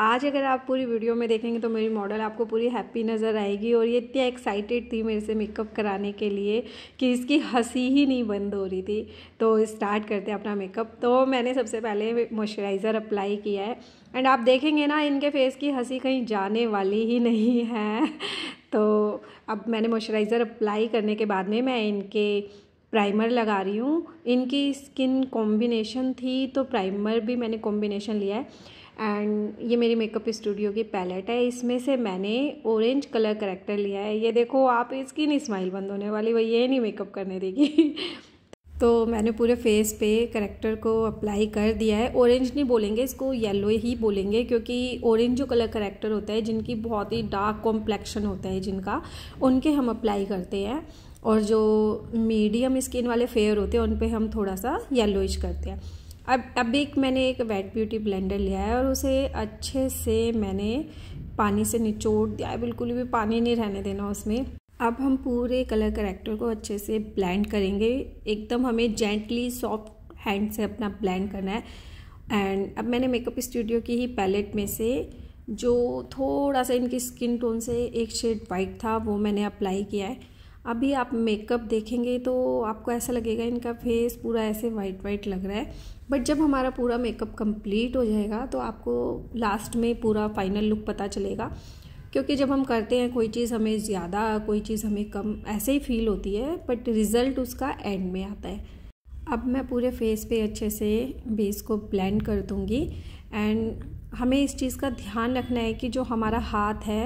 आज अगर आप पूरी वीडियो में देखेंगे तो मेरी मॉडल आपको पूरी हैप्पी नज़र आएगी और ये इतनी एक्साइटेड थी मेरे से मेकअप कराने के लिए कि इसकी हंसी ही नहीं बंद हो रही थी तो स्टार्ट करते अपना मेकअप तो मैंने सबसे पहले मॉइस्चराइज़र अप्लाई किया है एंड आप देखेंगे ना इनके फेस की हंसी कहीं जाने वाली ही नहीं है तो अब मैंने मॉइस्चराइज़र अप्लाई करने के बाद में मैं इनके प्राइमर लगा रही हूँ इनकी स्किन कॉम्बिनेशन थी तो प्राइमर भी मैंने कॉम्बिनेशन लिया है एंड ये मेरी मेकअप स्टूडियो की पैलेट है इसमें से मैंने ऑरेंज कलर करेक्टर लिया है ये देखो आप इसकी नहीं स्माइल बंद होने वाली वही ये नहीं मेकअप करने देगी तो मैंने पूरे फेस पे करेक्टर को अप्लाई कर दिया है ऑरेंज नहीं बोलेंगे इसको येलो ही बोलेंगे क्योंकि ऑरेंज जो कलर करेक्टर होता है जिनकी बहुत ही डार्क कॉम्प्लेक्शन होता है जिनका उनके हम अप्लाई करते हैं और जो मीडियम स्किन वाले फेयर होते हैं उन पर हम थोड़ा सा येलोइश करते हैं अब अब एक मैंने एक वेट ब्यूटी ब्लेंडर लिया है और उसे अच्छे से मैंने पानी से निचोड़ दिया है बिल्कुल भी पानी नहीं रहने देना उसमें अब हम पूरे कलर करेक्टर को अच्छे से ब्लेंड करेंगे एकदम हमें जेंटली सॉफ्ट हैंड से अपना ब्लेंड करना है एंड अब मैंने मेकअप स्टूडियो की ही पैलेट में से जो थोड़ा सा इनकी स्किन टोन से एक शेड वाइट था वो मैंने अप्लाई किया है अभी आप मेकअप देखेंगे तो आपको ऐसा लगेगा इनका फेस पूरा ऐसे वाइट वाइट लग रहा है बट जब हमारा पूरा मेकअप कंप्लीट हो जाएगा तो आपको लास्ट में पूरा फाइनल लुक पता चलेगा क्योंकि जब हम करते हैं कोई चीज़ हमें ज़्यादा कोई चीज़ हमें कम ऐसे ही फील होती है बट रिज़ल्ट उसका एंड में आता है अब मैं पूरे फेस पे अच्छे से बेस को ब्लेंड कर दूँगी एंड हमें इस चीज़ का ध्यान रखना है कि जो हमारा हाथ है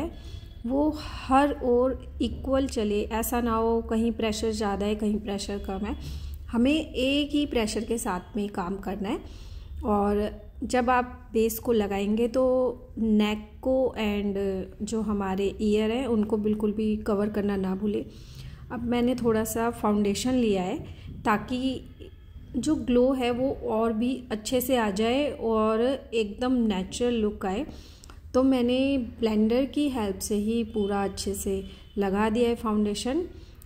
वो हर ओर इक्वल चले ऐसा ना हो कहीं प्रेशर ज़्यादा है कहीं प्रेशर कम है हमें एक ही प्रेशर के साथ में काम करना है और जब आप बेस को लगाएंगे तो नेक को एंड जो हमारे ईयर हैं उनको बिल्कुल भी कवर करना ना भूलें अब मैंने थोड़ा सा फाउंडेशन लिया है ताकि जो ग्लो है वो और भी अच्छे से आ जाए और एकदम नेचुरल लुक आए तो मैंने ब्लेंडर की हेल्प से ही पूरा अच्छे से लगा दिया है फाउंडेशन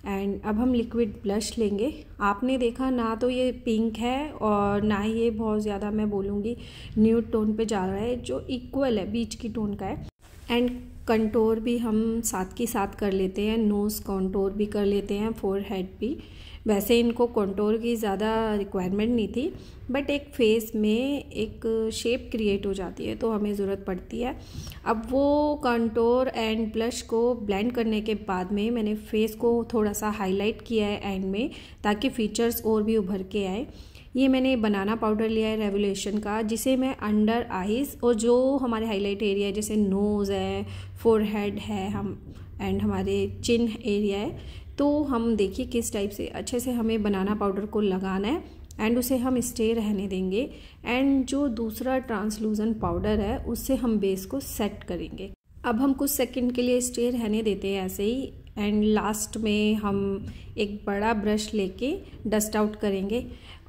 एंड अब हम लिक्विड ब्लश लेंगे आपने देखा ना तो ये पिंक है और ना ही ये बहुत ज़्यादा मैं बोलूँगी न्यूड टोन पे जा रहा है जो इक्वल है बीच की टोन का है एंड कंटोर भी हम साथ के साथ कर लेते हैं नोज़ कंटोर भी कर लेते हैं फोर हेड भी वैसे इनको कंटूर की ज़्यादा रिक्वायरमेंट नहीं थी बट एक फेस में एक शेप क्रिएट हो जाती है तो हमें ज़रूरत पड़ती है अब वो कंटूर एंड ब्लश को ब्लेंड करने के बाद में मैंने फेस को थोड़ा सा हाईलाइट किया है एंड में ताकि फीचर्स और भी उभर के आए ये मैंने बनाना पाउडर लिया है रेवोल्यूशन का जिसे मैं अंडर आइज़ और जो हमारे हाईलाइट एरिया है जैसे नोज़ है फोरहेड है हम एंड हमारे चिन एरिया है तो हम देखिए किस टाइप से अच्छे से हमें बनाना पाउडर को लगाना है एंड उसे हम स्टे रहने देंगे एंड जो दूसरा ट्रांसलूजन पाउडर है उससे हम बेस को सेट करेंगे अब हम कुछ सेकंड के लिए स्टे रहने देते हैं ऐसे ही एंड लास्ट में हम एक बड़ा ब्रश लेके डस्ट आउट करेंगे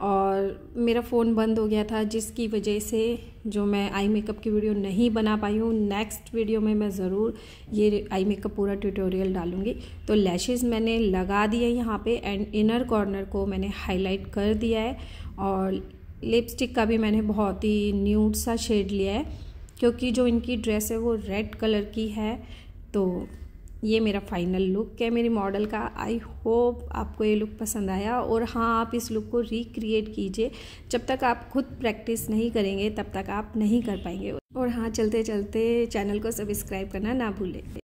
और मेरा फ़ोन बंद हो गया था जिसकी वजह से जो मैं आई मेकअप की वीडियो नहीं बना पाई हूँ नेक्स्ट वीडियो में मैं ज़रूर ये आई मेकअप पूरा ट्यूटोरियल डालूँगी तो लैशेज़ मैंने लगा दिए यहाँ पे एंड इनर कॉर्नर को मैंने हाईलाइट कर दिया है और लिपस्टिक का भी मैंने बहुत ही न्यूट सा शेड लिया है क्योंकि जो इनकी ड्रेस है वो रेड कलर की है तो ये मेरा फाइनल लुक है मेरी मॉडल का आई होप आपको ये लुक पसंद आया और हाँ आप इस लुक को रिक्रिएट कीजिए जब तक आप खुद प्रैक्टिस नहीं करेंगे तब तक आप नहीं कर पाएंगे और हाँ चलते चलते चैनल को सब्सक्राइब करना ना भूलें